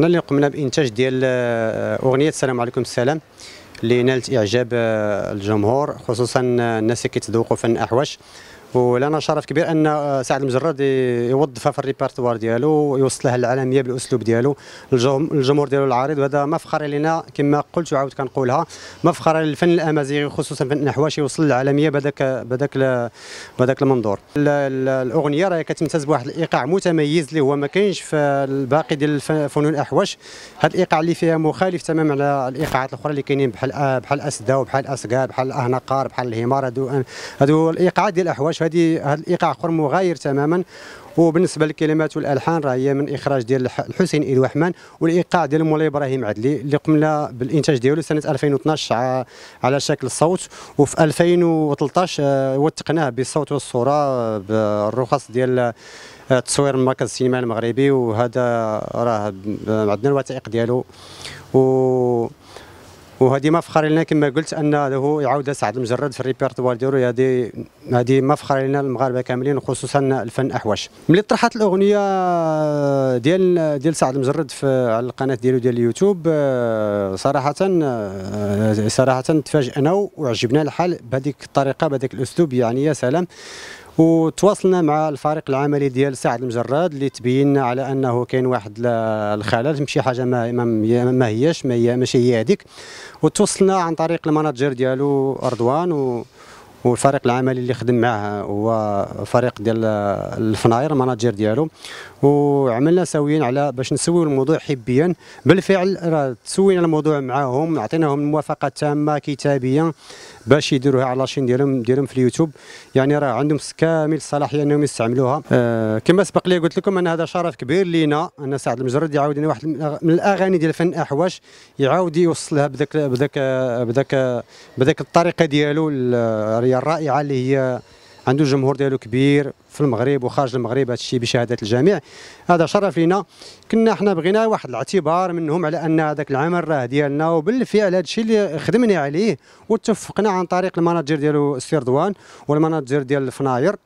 حنا اللي قمنا بانتاج ديال آه، آه، اغنيه السلام عليكم السلام اللي نالت اعجاب آه، الجمهور خصوصا الناس اللي كيتذوقوا فن احواش ولنا شرف كبير ان آه، سعد المجرد يوظفها في الريبرتوار ديالو ويوصلها للعالميه بالاسلوب ديالو الجمهور ديالو العريض وهذا مفخر لنا كما قلت وعاود كنقولها مفخر للفن الامازيغي خصوصا فن النحواش يوصل للعالميه بهذاك بهذاك بهذاك المنظور الاغنيه راهي كتمتاز بواحد الايقاع متميز اللي هو ما كاينش في الباقي ديال فنون الاحواش هذا الايقاع اللي فيها مخالف تماما على الايقاعات الاخرى اللي كاينين بحال آه، بحال اسدا وبحال اسكا بحال الاهنقار بحال الهمار هذو آه، هذو الايقاعات ديال الاحواش واش هذه هذا الايقاع اخر مغاير تماما وبالنسبه للكلمات والالحان راه هي من اخراج ديال الحسين ايد والايقاع ديال مولاي ابراهيم عدلي اللي قمنا بالانتاج ديالو سنه 2012 على شكل صوت وفي 2013 آه، وثقناه بالصوت والصوره بالرخص ديال آه، التصوير من مركز السينما المغربي وهذا راه آه، عندنا الوثائق ديالو و وهذه ما فخر لنا كما قلت ان له يعاود سعد المجرد في الريبرتوار ديالو هذه هذه ما فخر لنا المغاربه كاملين خصوصا الفن احواش ملي طرحت الاغنيه ديال ديال سعد المجرد في على القناه ديالو ديال اليوتيوب صراحه صراحه تفاجئنا وعجبنا الحال بهذيك الطريقه بهذاك الاسلوب يعني يا سلام وتواصلنا مع الفريق العملي ديال سعد المجراد اللي تبين على انه كاين واحد الخلل شي حاجه ما ما هياش ما هي ماشي هي هذيك وتوصلنا عن طريق المناجر ديالو رضوان والفريق العملي اللي خدم معاه هو فريق ديال الفناير المناجر ديالو وعملنا سويا على باش نسويو الموضوع حبيا بالفعل راه تسوينا الموضوع معاهم عطيناهم الموافقه التامه كتابيا باش يديروها على لاشين ديالهم ديالهم في اليوتيوب يعني راه عندهم كامل الصلاحيه انهم يستعملوها آه كما سبق لي قلت لكم ان هذا شرف كبير لينا ان سعد المجرد يعاود لنا واحد من الاغاني ديال فن احواش يعاود يوصلها بداك بداك بداك بداك الطريقه ديالو الرائعه اللي هي عنده الجمهور ديالو كبير في المغرب وخارج المغرب هذا الشيء بشهاده الجميع هذا شرف لنا كنا حنا بغينا واحد الاعتبار منهم على ان هذاك العمل راه ديالنا وبالفعل هذا الشيء اللي خدمني عليه واتفقنا عن طريق المناجر ديالو السي رضوان والمناجر ديال الفناير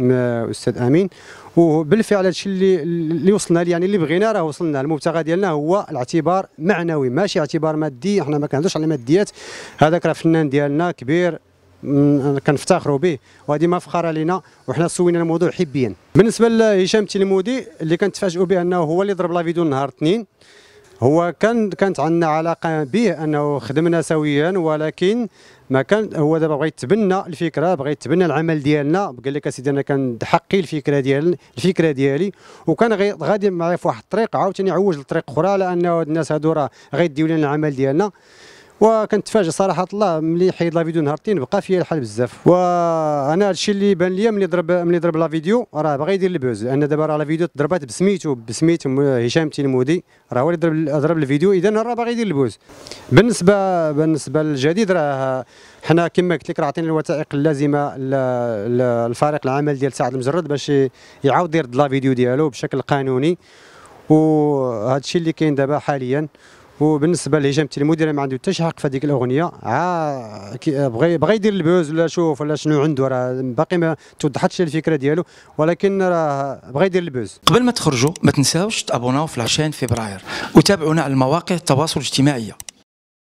استاذ امين وبالفعل هذا الشيء اللي اللي وصلنا لي يعني اللي بغينا راه وصلنا المبتغى ديالنا هو الاعتبار معنوي ماشي اعتبار مادي احنا ما كنهضرش على الماديات هذاك راه فنان ديالنا كبير كنفتخروا به وهذه مفخره لنا وحنا سوينا الموضوع حبيا بالنسبه لهشام تلمودي اللي كنتفاجئوا به انه هو اللي ضرب لا فيديو نهار اثنين هو كان كانت عندنا علاقه به انه خدمنا سويا ولكن ما كان هو دابا بغى يتبنى الفكره بغى يتبنى العمل ديالنا قال لك اسيدي انا كان حقي الفكره ديال الفكره ديالي وكان غادي معايا في واحد الطريق عاوتاني عوج لطريق اخرى لانه الناس هادو راه غيديو لنا العمل ديالنا وكنتفاجئ صراحه الله ملي حيد لا فيديو نهارتين بقى فيا الحال بزاف وانا هادشي اللي بان ليا ملي ضرب ملي ضرب لا فيديو راه باغي يدير البوز لان دابا راه لا فيديو ضربات بسميتو بسميت هشام تلمودي راه هو اللي ضرب ضرب الفيديو اذا راه باغي يدير البوز بالنسبه بالنسبه للجديد راه حنا كما قلت لك راه عطينا الوثائق اللازمه للفريق العمل ديال سعد المجرد باش يعاود يرد لا فيديو ديالو بشكل قانوني وهذا الشيء اللي كاين دابا حاليا وبالنسبه لهشام المدير ما عنده حتى شي حق في هذيك الاغنيه عا آه، آه، بغى بغى يدير البوز ولا شوف ولا شنو عنده راه باقي ما توضحتش الفكره ديالو ولكن راه بغى يدير البوز قبل ما تخرجوا ما تنساوش تابوناو في لاشين فبراير وتابعونا على المواقع التواصل الاجتماعي